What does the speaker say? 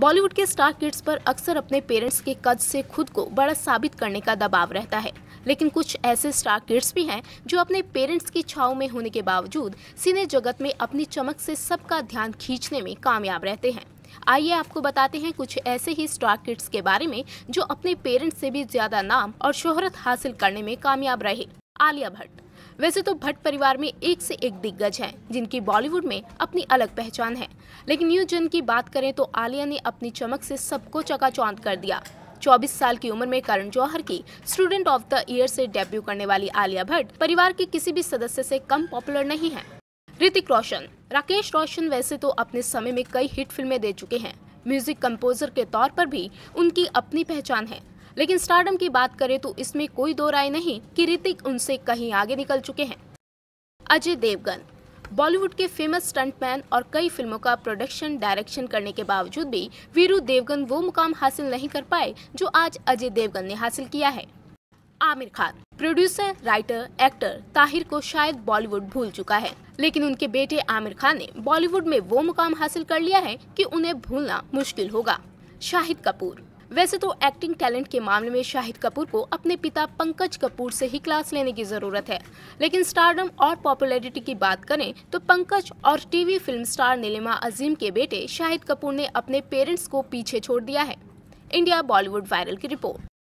बॉलीवुड के star kids पर अक्सर अपने पेरेंट्स के कद से खुद को बड़ा साबित करने का दबाव रहता है लेकिन कुछ ऐसे स्टार किड्स भी हैं जो अपने पेरेंट्स की छाव में होने के बावजूद सिने जगत में अपनी चमक से सबका ध्यान खींचने में कामयाब रहते हैं आइए आपको बताते हैं कुछ ऐसे ही स्टार किड्स के बारे में जो अपने पेरेंट्स से भी ज्यादा नाम और शोहरत हासिल करने में कामयाब रहे आलिया भट्ट वैसे तो भट्ट परिवार में एक से एक दिग्गज हैं जिनकी बॉलीवुड में अपनी अलग पहचान है लेकिन न्यू जन की बात करें तो आलिया ने अपनी चमक से सबको चकाचौंध कर दिया 24 साल की उम्र में करण जौहर की स्टूडेंट ऑफ द ईयर से डेब्यू करने वाली आलिया भट्ट परिवार के किसी भी सदस्य से कम पॉपुलर नहीं है ऋतिक रोशन राकेश रोशन वैसे तो अपने समय में कई हिट फिल्में दे चुके हैं म्यूजिक कंपोजर के तौर पर भी उनकी अपनी पहचान है लेकिन स्टारडम की बात करें तो इसमें कोई दो राय नहीं कि ऋतिक उनसे कहीं आगे निकल चुके हैं अजय देवगन बॉलीवुड के फेमस स्टंटमैन और कई फिल्मों का प्रोडक्शन डायरेक्शन करने के बावजूद भी वीरू देवगन वो मुकाम हासिल नहीं कर पाए जो आज अजय देवगन ने हासिल किया है Aamir Khan producer writer actor Tahir को शायद बॉलीवुड भूल चुका है लेकिन उनके बेटे आमिर खान ने बॉलीवुड में वो मुकाम हासिल कर लिया है कि उन्हें भूलना मुश्किल होगा शाहिद कपूर वैसे तो एक्टिंग टैलेंट के मामले में शाहिद कपूर को अपने पिता पंकज कपूर से ही क्लास लेने की जरूरत है लेकिन स्टारडम और पॉपुलैरिटी की बात करें तो पंकज और TV film star Neelima Azeem के बेटे शाहिद कपूर ने अपने पेरेंट्स को पीछे छोड़ दिया है इंडिया बॉलीवुड वायरल की रिपोर्ट